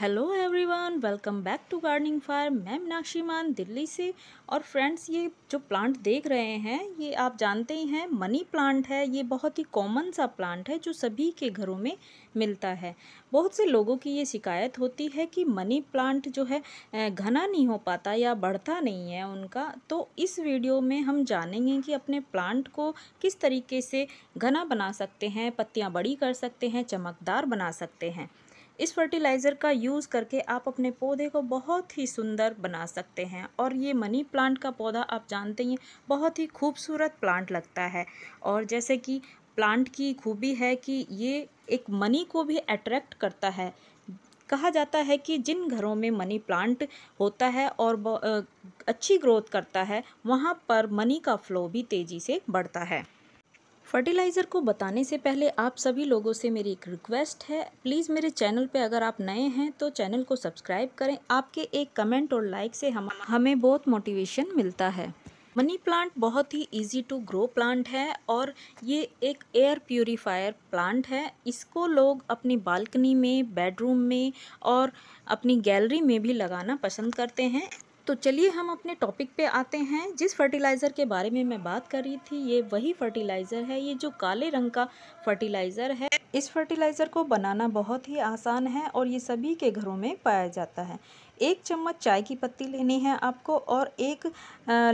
hello everyone welcome back to gardening fire मैं मीनाक्षी मान दिल्ली से और फ्रेंड्स ये जो प्लांट देख रहे हैं ये आप जानते ही हैं मनी प्लांट है ये बहुत ही कॉमन सा प्लांट है जो सभी के घरों में मिलता है बहुत से लोगों की ये शिकायत होती है कि मनी प्लांट जो है घना नहीं हो पाता या बढ़ता नहीं है उनका तो इस वीडियो में हम जानेंगे कि अपने प्लांट को किस तरीके से घना बना सकते हैं पत्तियाँ बड़ी कर सकते हैं चमकदार बना सकते हैं इस फर्टिलाइज़र का यूज़ करके आप अपने पौधे को बहुत ही सुंदर बना सकते हैं और ये मनी प्लांट का पौधा आप जानते ही बहुत ही खूबसूरत प्लांट लगता है और जैसे कि प्लांट की खूबी है कि ये एक मनी को भी अट्रैक्ट करता है कहा जाता है कि जिन घरों में मनी प्लांट होता है और अच्छी ग्रोथ करता है वहाँ पर मनी का फ्लो भी तेज़ी से बढ़ता है फर्टिलाइज़र को बताने से पहले आप सभी लोगों से मेरी एक रिक्वेस्ट है प्लीज़ मेरे चैनल पे अगर आप नए हैं तो चैनल को सब्सक्राइब करें आपके एक कमेंट और लाइक से हम हमें बहुत मोटिवेशन मिलता है मनी प्लांट बहुत ही इजी टू ग्रो प्लांट है और ये एक एयर प्योरीफायर प्लांट है इसको लोग अपनी बालकनी में बेडरूम में और अपनी गैलरी में भी लगाना पसंद करते हैं तो चलिए हम अपने टॉपिक पे आते हैं जिस फर्टिलाइज़र के बारे में मैं बात कर रही थी ये वही फर्टिलाइज़र है ये जो काले रंग का फर्टिलाइज़र है इस फर्टिलाइज़र को बनाना बहुत ही आसान है और ये सभी के घरों में पाया जाता है एक चम्मच चाय की पत्ती लेनी है आपको और एक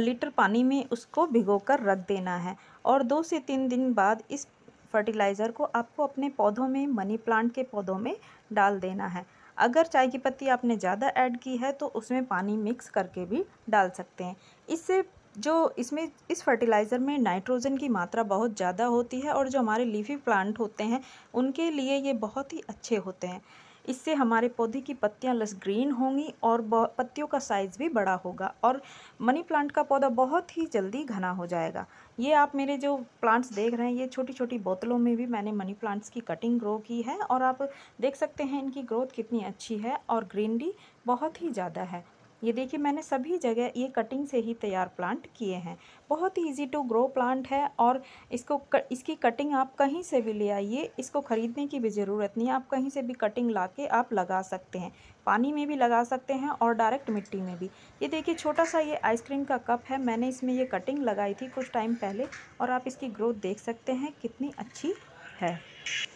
लीटर पानी में उसको भिगो कर रख देना है और दो से तीन दिन बाद इस फर्टिलाइज़र को आपको अपने पौधों में मनी प्लांट के पौधों में डाल देना है अगर चाय की पत्ती आपने ज़्यादा ऐड की है तो उसमें पानी मिक्स करके भी डाल सकते हैं इससे जो इसमें इस फर्टिलाइज़र में नाइट्रोजन की मात्रा बहुत ज़्यादा होती है और जो हमारे लीफी प्लांट होते हैं उनके लिए ये बहुत ही अच्छे होते हैं इससे हमारे पौधे की पत्तियां लस ग्रीन होंगी और पत्तियों का साइज़ भी बड़ा होगा और मनी प्लांट का पौधा बहुत ही जल्दी घना हो जाएगा ये आप मेरे जो प्लांट्स देख रहे हैं ये छोटी छोटी बोतलों में भी मैंने मनी प्लांट्स की कटिंग ग्रो की है और आप देख सकते हैं इनकी ग्रोथ कितनी अच्छी है और ग्रीनरी बहुत ही ज़्यादा है ये देखिए मैंने सभी जगह ये कटिंग से ही तैयार प्लांट किए हैं बहुत ही ईजी टू ग्रो प्लांट है और इसको इसकी कटिंग आप कहीं से भी ले आइए इसको ख़रीदने की भी ज़रूरत नहीं है आप कहीं से भी कटिंग ला के आप लगा सकते हैं पानी में भी लगा सकते हैं और डायरेक्ट मिट्टी में भी ये देखिए छोटा सा ये आइसक्रीम का कप है मैंने इसमें ये कटिंग लगाई थी कुछ टाइम पहले और आप इसकी ग्रोथ देख सकते हैं कितनी अच्छी है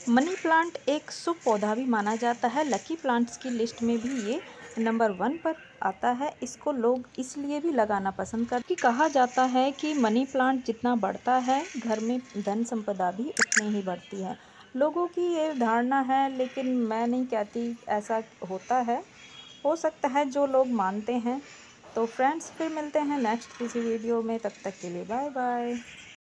मनी प्लांट एक शुभ पौधा भी माना जाता है लकी प्लांट्स की लिस्ट में भी ये नंबर वन पर आता है इसको लोग इसलिए भी लगाना पसंद करते कहा जाता है कि मनी प्लांट जितना बढ़ता है घर में धन संपदा भी उतनी ही बढ़ती है लोगों की ये धारणा है लेकिन मैं नहीं कहती ऐसा होता है हो सकता है जो लोग मानते हैं तो फ्रेंड्स फिर मिलते हैं नेक्स्ट किसी वीडियो में तब तक, तक के लिए बाय बाय